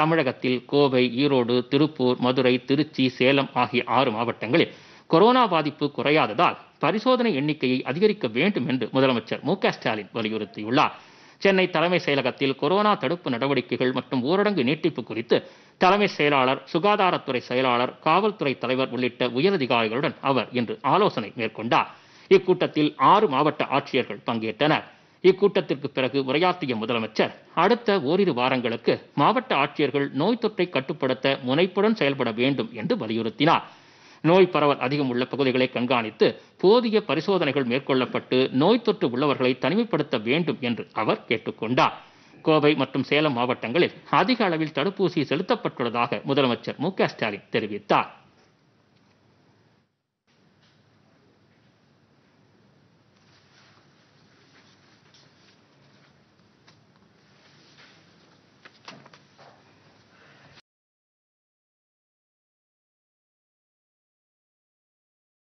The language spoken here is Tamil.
தமிழகத்தில் கோவை ஈரோடு திருப்பூர் மதுரை திருச்சி சேலம் ஆகிய ஆறு மாவட்டங்களில் கொரோனா பாதிப்பு குறையாததால் பரிசோதனை எண்ணிக்கையை அதிகரிக்க வேண்டும் என்று முதலமைச்சர் மு ஸ்டாலின் வலியுறுத்தியுள்ளார் சென்னை தலைமை செயலகத்தில் கொரோனா தடுப்பு நடவடிக்கைகள் மற்றும் ஊரடங்கு நீட்டிப்பு குறித்து தலைமை செயலாளர் சுகாதாரத்துறை செயலாளர் காவல்துறை தலைவர் உள்ளிட்ட உயரதிகாரிகளுடன் அவர் இன்று ஆலோசனை மேற்கொண்டார் இக்கூட்டத்தில் ஆறு மாவட்ட ஆட்சியர்கள் பங்கேற்றனர் இக்கூட்டத்திற்கு பிறகு உரையாற்றிய முதலமைச்சர் அடுத்த ஓரிரு வாரங்களுக்கு மாவட்ட ஆட்சியர்கள் நோய் தொற்றை கட்டுப்படுத்த முனைப்புடன் செயல்பட வேண்டும் என்று வலியுறுத்தினார் நோய் பரவல் அதிகம் உள்ள பகுதிகளை கண்காணித்து போதிய பரிசோதனைகள் மேற்கொள்ளப்பட்டு நோய் தொற்று உள்ளவர்களை தனிமைப்படுத்த வேண்டும் என்று அவர் கேட்டுக்கொண்டார் கோவை மற்றும் சேலம் மாவட்டங்களில் அதிக அளவில் தடுப்பூசி செலுத்தப்பட்டுள்ளதாக முதலமைச்சர் மு ஸ்டாலின் தெரிவித்தார்